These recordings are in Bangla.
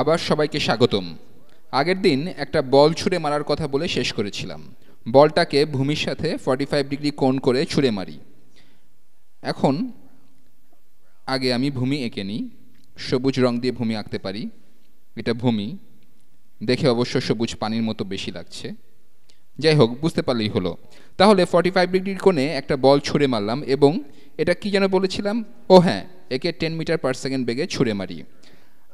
আবার সবাইকে স্বাগতম আগের দিন একটা বল ছুঁড়ে মারার কথা বলে শেষ করেছিলাম বলটাকে ভূমির সাথে ফর্টি ফাইভ ডিগ্রি কোণ করে ছুঁড়ে মারি এখন আগে আমি ভূমি এঁকে নিই সবুজ রং দিয়ে ভূমি আঁকতে পারি এটা ভূমি দেখে অবশ্য সবুজ পানির মতো বেশি লাগছে যাই হোক বুঝতে পারলেই হলো তাহলে ফর্টি ফাইভ ডিগ্রির কোণে একটা বল ছুঁড়ে মারলাম এবং এটা কি যেন বলেছিলাম ও হ্যাঁ একে টেন মিটার পার সেকেন্ড বেগে ছুঁড়ে মারি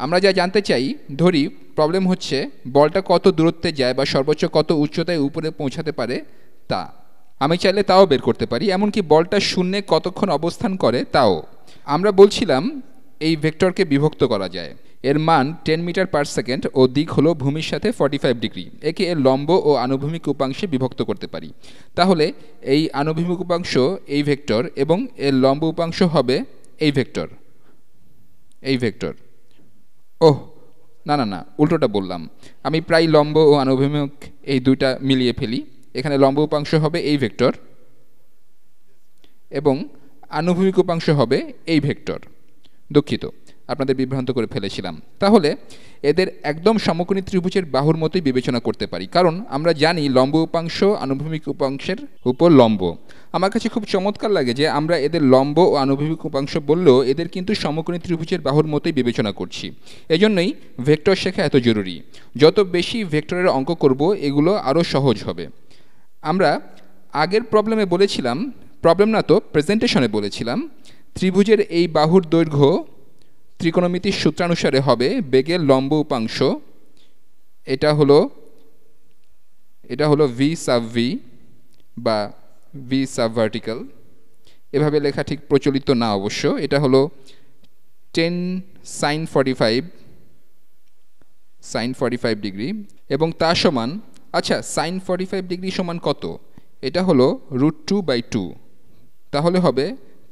আমরা যা জানতে চাই ধরি প্রবলেম হচ্ছে বলটা কত দূরত্বে যায় বা সর্বোচ্চ কত উচ্চতায় উপরে পৌঁছাতে পারে তা আমি চাইলে তাও বের করতে পারি এমনকি বলটা শূন্যে কতক্ষণ অবস্থান করে তাও আমরা বলছিলাম এই ভেক্টরকে বিভক্ত করা যায় এর মান টেন মিটার পার সেকেন্ড ও দিক হলো ভূমির সাথে ফর্টি ফাইভ ডিগ্রি একে এর লম্ব ও আনুভূমিক উপাংশে বিভক্ত করতে পারি তাহলে এই আনুভূমিক উপাংশ এই ভেক্টর এবং এর লম্ব উপাংশ হবে এই ভেক্টর এই ভেক্টর ওহ না না না উল্টোটা বললাম আমি প্রায় লম্ব ও আনুভূমিক এই দুইটা মিলিয়ে ফেলি এখানে লম্ব উপাংশ হবে এই ভেক্টর এবং আনুভূমিক উপাংশ হবে এই ভেক্টর দুঃখিত আপনাদের বিভ্রান্ত করে ফেলেছিলাম তাহলে এদের একদম সমকোণী ত্রিভুজের বাহুর মতোই বিবেচনা করতে পারি কারণ আমরা জানি লম্ব উপাংশ আনুভূমিক উপাংশের উপর লম্ব আমার কাছে খুব চমৎকার লাগে যে আমরা এদের লম্ব ও আনুভূমিক উপাংশ বললেও এদের কিন্তু সমকোণী ত্রিভুজের বাহুর মতোই বিবেচনা করছি এজন্যই ভেক্টর শেখা এত জরুরি যত বেশি ভেক্টরের অঙ্ক করব এগুলো আরও সহজ হবে আমরা আগের প্রবলেমে বলেছিলাম প্রবলেম না তো প্রেজেন্টেশনে বলেছিলাম ত্রিভুজের এই বাহুর দৈর্ঘ্য ত্রিকোণমিতির সূত্রানুসারে হবে বেগের লম্ব উপাংশ এটা হলো এটা হলো ভি সাব ভি বা ভি সাব ভার্টিক্যাল এভাবে লেখা ঠিক প্রচলিত না অবশ্য এটা হলো ten sine forty five sine forty five degree এবং তা সমান আচ্ছা সাইন ফর্টি ফাইভ ডিগ্রি সমান কত এটা হলো রুট টু বাই টু তাহলে হবে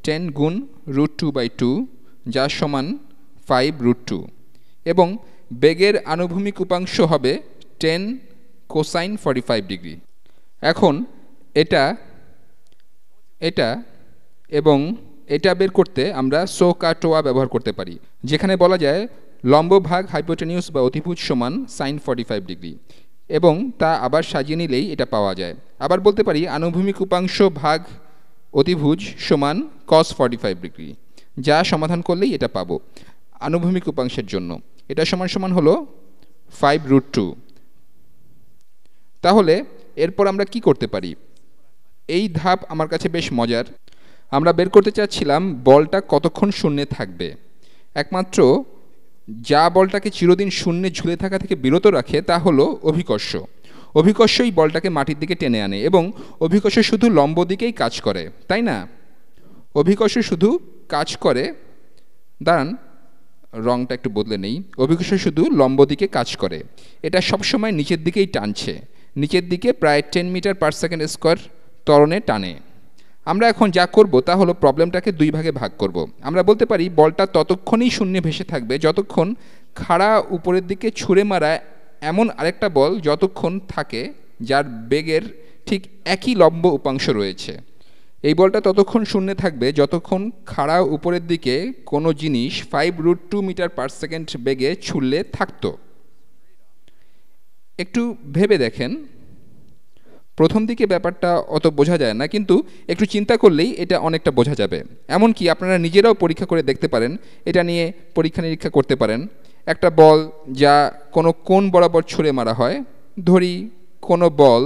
টেন গুণ রুট টু বাই টু যার সমান ফাইভ রুট টু এবং বেগের আনুভূমিক উপাংশ হবে ten cosine forty five degree এখন এটা এটা এবং এটা বের করতে আমরা সো কাটোয়া ব্যবহার করতে পারি যেখানে বলা যায় লম্ব ভাগ হাইপোটেনিউস বা অতিভুজ সমান সাইন ফর্টি ফাইভ ডিগ্রি এবং তা আবার সাজিয়ে নিলেই এটা পাওয়া যায় আবার বলতে পারি আনুভূমিক উপাংশ ভাগ অতিভুজ সমান কস ফর্টি ফাইভ ডিগ্রি যা সমাধান করলেই এটা পাবো আনুভূমিক উপাংশের জন্য এটা সমান সমান হলো ফাইভ রুট টু তাহলে এরপর আমরা কি করতে পারি এই ধাপ আমার কাছে বেশ মজার আমরা বের করতে চাচ্ছিলাম বলটা কতক্ষণ শূন্যে থাকবে একমাত্র যা বলটাকে চিরদিন শূন্যে ঝুলে থাকা থেকে বিরত রাখে তা হলো অভিকর্ষ অভিকর্ষই বলটাকে মাটির দিকে টেনে আনে এবং অভিকর্ষ শুধু লম্ব দিকেই কাজ করে তাই না অভিকর্ষ শুধু কাজ করে দাঁড়ান রংটা একটু বদলে নেই অভিকর্ষ শুধু লম্ব দিকে কাজ করে এটা সবসময় নিচের দিকেই টানছে নিচের দিকে প্রায় ten metre per second square ত্বরণে টানে আমরা এখন যা করব তা হলো প্রবলেমটাকে দুই ভাগে ভাগ করব। আমরা বলতে পারি বলটা ততক্ষণই শূন্যে ভেসে থাকবে যতক্ষণ খাড়া উপরের দিকে ছুঁড়ে মারা এমন আরেকটা বল যতক্ষণ থাকে যার বেগের ঠিক একই লম্ব উপাংশ রয়েছে এই বলটা ততক্ষণ শূন্যে থাকবে যতক্ষণ খাড়া উপরের দিকে কোনো জিনিস five root two metre per second বেগে ছুড়লে থাকত একটু ভেবে দেখেন প্রথম দিকে ব্যাপারটা অত বোঝা যায় না কিন্তু একটু চিন্তা করলেই এটা অনেকটা বোঝা যাবে এমনকি আপনারা নিজেরাও পরীক্ষা করে দেখতে পারেন এটা নিয়ে পরীক্ষা নিরীক্ষা করতে পারেন একটা বল যা কোনো কোন বরাবর ছুঁড়ে মারা হয় ধরি কোনো বল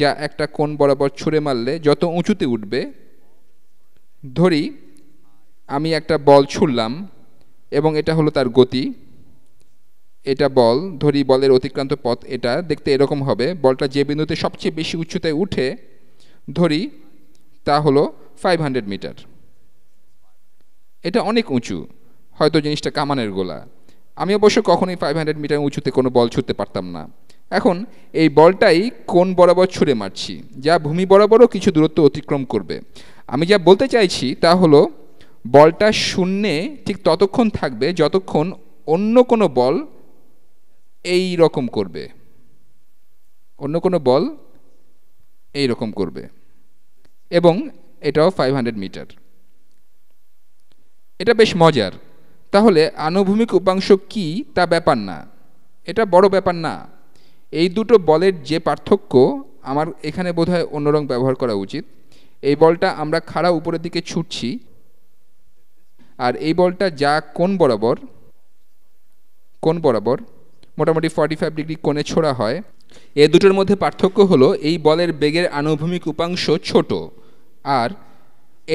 যা একটা কোণ বরাবর ছুঁড়ে মারলে যত উঁচুতে উঠবে ধরি আমি একটা বল ছুঁড়লাম এবং এটা হলো তার গতি এটা বল ধরি বলের অতিক্রান্ত পথ এটা দেখতে এরকম হবে বলটা যে বিন্দুতে সবচেয়ে বেশি উচ্চতে উঠে ধরি তা হলো ফাইভ হান্ড্রেড মিটার এটা অনেক উঁচু হয়তো জিনিসটা কামানের গোলা আমি অবশ্য কখনোই ফাইভ হান্ড্রেড মিটার উঁচুতে কোনো বল ছুঁতে পারতাম না এখন এই বলটাই কোন বরাবর ছুঁড়ে মারছি যা ভূমি বরাবরও কিছু দূরত্ব অতিক্রম করবে আমি যা বলতে চাইছি তা হলো বলটা শূন্যে ঠিক ততক্ষণ থাকবে যতক্ষণ অন্য কোনো বল এই রকম করবে অন্য কোনো বল এই রকম করবে এবং এটাও ফাইভ হান্ড্রেড মিটার এটা বেশ মজার তাহলে আনুভূমিক উপাংশ কি তা ব্যাপার না এটা বড় ব্যাপার না এই দুটো বলের যে পার্থক্য আমার এখানে বোধহয় অন্য রং ব্যবহার করা উচিত এই বলটা আমরা খাড়া উপরের দিকে ছুটছি আর এই বলটা যা কোন বরাবর কোন বরাবর মোটামুটি ফর্টি ফাইভ ডিগ্রি কোণে ছোড়া হয় এ দুটোর মধ্যে পার্থক্য হলো এই বলের বেগের আনুভূমিক উপাংশ ছোট আর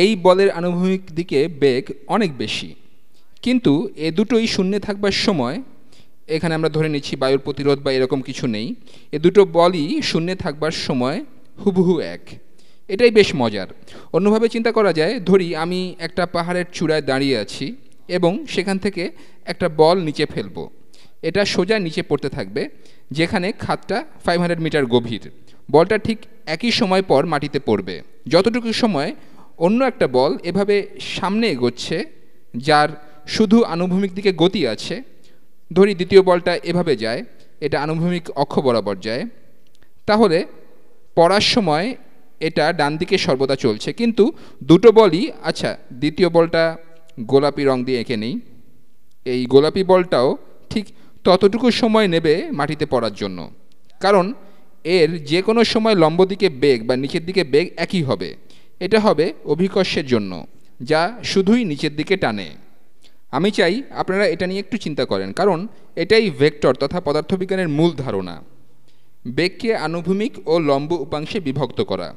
এই বলের আনুভূমিক দিকে বেগ অনেক বেশি কিন্তু এ দুটোই শূন্যে থাকবার সময় এখানে আমরা ধরে নিচ্ছি বায়ুর প্রতিরোধ বা এরকম কিছু নেই এ দুটো বলই শূন্যে থাকবার সময় হুবহু এক এটাই বেশ মজার অন্যভাবে চিন্তা করা যায় ধরি আমি একটা পাহাড়ের চূড়ায় দাঁড়িয়ে আছি এবং সেখান থেকে একটা বল নিচে ফেলবো এটা সোজা নিচে পড়তে থাকবে যেখানে খাতটা ফাইভ হান্ড্রেড মিটার গভীর বলটা ঠিক একই সময় পর মাটিতে পড়বে যতটুকু সময় অন্য একটা বল এভাবে সামনে এগোচ্ছে যার শুধু আনুভূমিক দিকে গতি আছে ধরি দ্বিতীয় বলটা এভাবে যায় এটা আনুভূমিক অক্ষ বরাবর যায় তাহলে পড়ার সময় এটা ডান দিকে সর্বদা চলছে কিন্তু দুটো বলই আচ্ছা দ্বিতীয় বলটা গোলাপি রং দিয়ে এঁকে নেই এই গোলাপি বলটাও ঠিক ততটুকু সময় নেবে মাটিতে পড়ার জন্য কারণ এর যে কোনো সময় লম্ব দিকে বেগ বা নিচের দিকে বেগ একই হবে এটা হবে অভিকর্ষের জন্য যা শুধুই নিচের দিকে টানে আমি চাই আপনারা এটা নিয়ে একটু চিন্তা করেন কারণ এটাই ভেক্টর তথা পদার্থবিজ্ঞানের মূল ধারণা বেগকে আনুভূমিক ও লম্ব উপাংশে বিভক্ত করা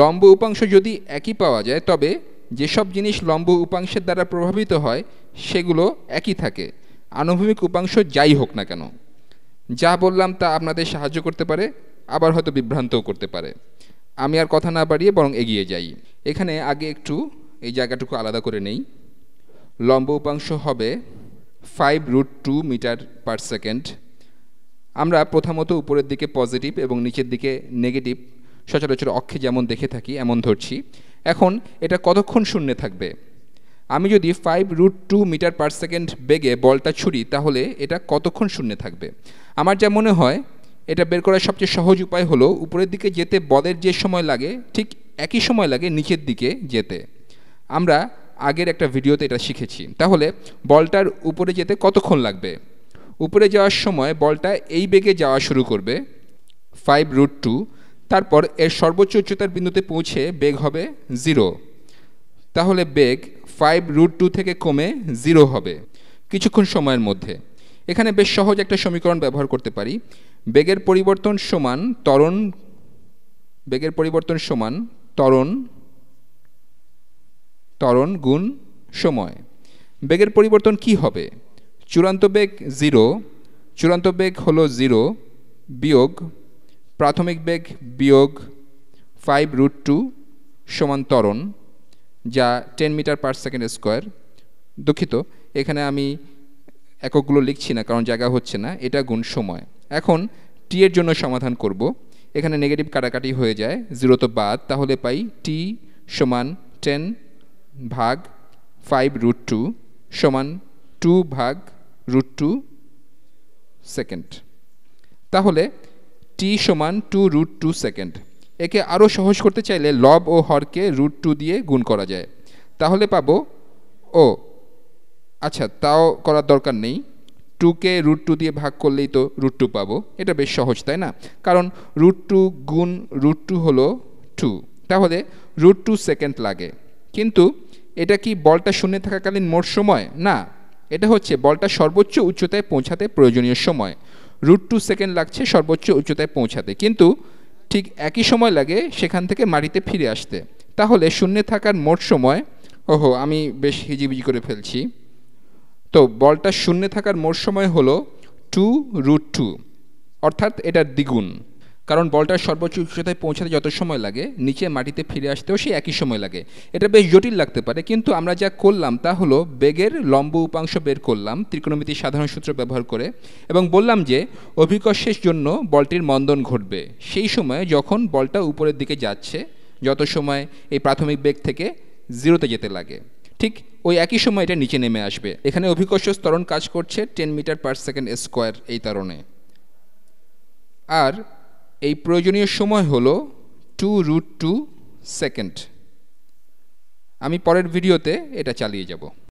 লম্ব উপাংশ যদি একই পাওয়া যায় তবে যেসব জিনিস লম্ব উপাংশের দ্বারা প্রভাবিত হয় সেগুলো একই থাকে আনুভূমিক উপাংশ যাই হোক না কেন যা বললাম তা আপনাদের সাহায্য করতে পারে আবার হয়তো বিভ্রান্তও করতে পারে আমি আর কথা না বাড়িয়ে বরং এগিয়ে যাই এখানে আগে একটু এই জায়গাটুকু আলাদা করে নেই লম্ব উপাংশ হবে five root two metre per second আমরা প্রথমত উপরের দিকে পজিটিভ এবং নিচের দিকে নেগেটিভ সচরাচর অক্ষে যেমন দেখে থাকি এমন ধরছি এখন এটা কতক্ষণ শূন্যে থাকবে আমি যদি five root two metre per second বেগে বলটা ছুড়ি তাহলে এটা কতক্ষণ শূন্যে থাকবে আমার যা মনে হয় এটা বের করার সবচেয়ে সহজ উপায় হলো উপরের দিকে যেতে বলের যে সময় লাগে ঠিক একই সময় লাগে নিচের দিকে যেতে আমরা আগের একটা ভিডিওতে এটা শিখেছি তাহলে বলটার উপরে যেতে কতক্ষণ লাগবে উপরে যাওয়ার সময় বলটা এই বেগে যাওয়া শুরু করবে ফাইভ রুট টু তারপর এর সর্বোচ্চ উচ্চতার বিন্দুতে পৌঁছে বেগ হবে জিরো তাহলে বেগ ফাইভ রুট টু থেকে কমে জিরো হবে কিছুক্ষণ সময়ের মধ্যে এখানে বেশ সহজ একটা সমীকরণ ব্যবহার করতে পারি বেগের পরিবর্তন সমান ত্বরণ বেগের পরিবর্তন সমান ত্বরণ ত্বরণ গুণ সময় বেগের পরিবর্তন কি হবে চূড়ান্ত বেগ জিরো চূড়ান্ত বেগ হলো জিরো বিয়োগ প্রাথমিক বেগ বিয়োগ ফাইভ রুট টু সমান ত্বরণ যা ten metre per second square দুঃখিত এখানে আমি এককগুলো লিখছি না কারণ জায়গা হচ্ছে না এটা গুণ সময় এখন টি এর জন্য সমাধান করব এখানে নেগেটিভ কাটাকাটি হয়ে যায় জিরো তো বাদ তাহলে পাই টি সমান টেন ভাগ ফাইভ রুট টু সমান টু ভাগ রুট টু সেকেন্ড তাহলে টি সমান টু রুট টু সেকেন্ড একে আরও সহজ করতে চাইলে লব ও হরকে রুট টু দিয়ে গুণ করা যায় তাহলে পাবো ও আচ্ছা তাও করার দরকার নেই টুকে রুট টু দিয়ে ভাগ করলেই তো রুট টু পাবো এটা বেশ সহজ তাই না কারণ রুট টু গুণ রুট টু হলো টু তাহলে রুট টু সেকেন্ড লাগে কিন্তু এটা কি বলটা শূন্যে থাকাকালীন মোট সময় না এটা হচ্ছে বলটা সর্বোচ্চ উচ্চতায় পৌঁছাতে প্রয়োজনীয় সময় রুট টু সেকেন্ড লাগছে সর্বোচ্চ উচ্চতায় পৌঁছাতে কিন্তু ঠিক একই সময় লাগে সেখান থেকে মাটিতে ফিরে আসতে তাহলে শূন্যে থাকার মোট সময় ওহো আমি বেশ হিজিবিজি করে ফেলছি তো বলটা শূন্যে থাকার মোট সময় হলো টু রুট টু অর্থাৎ এটার দ্বিগুণ কারণ বলটার সর্বোচ্চ উচ্চতায় পৌঁছাতে যত সময় লাগে নিচে মাটিতে ফিরে আসতেও সেই একই সময় লাগে এটা বেশ জটিল লাগতে পারে কিন্তু আমরা যা করলাম তা হলো বেগের লম্ব উপাংশ বের করলাম ত্রিকোণমিতির সাধারণ সূত্র ব্যবহার করে এবং বললাম যে অভিকর্ষের জন্য বলটির মন্দন ঘটবে সেই সময়ে যখন বলটা উপরের দিকে যাচ্ছে যত সময় এই প্রাথমিক বেগ থেকে জিরোতে যেতে লাগে ঠিক ওই একই সময় এটা নিচে নেমে আসবে এখানে অভিকর্ষ স্তরণ কাজ করছে ten metre per second square এই তারণে আর এই প্রয়োজনীয় সময় হল টু রুট টু সেকেন্ড আমি পরের ভিডিওতে এটা চালিয়ে যাব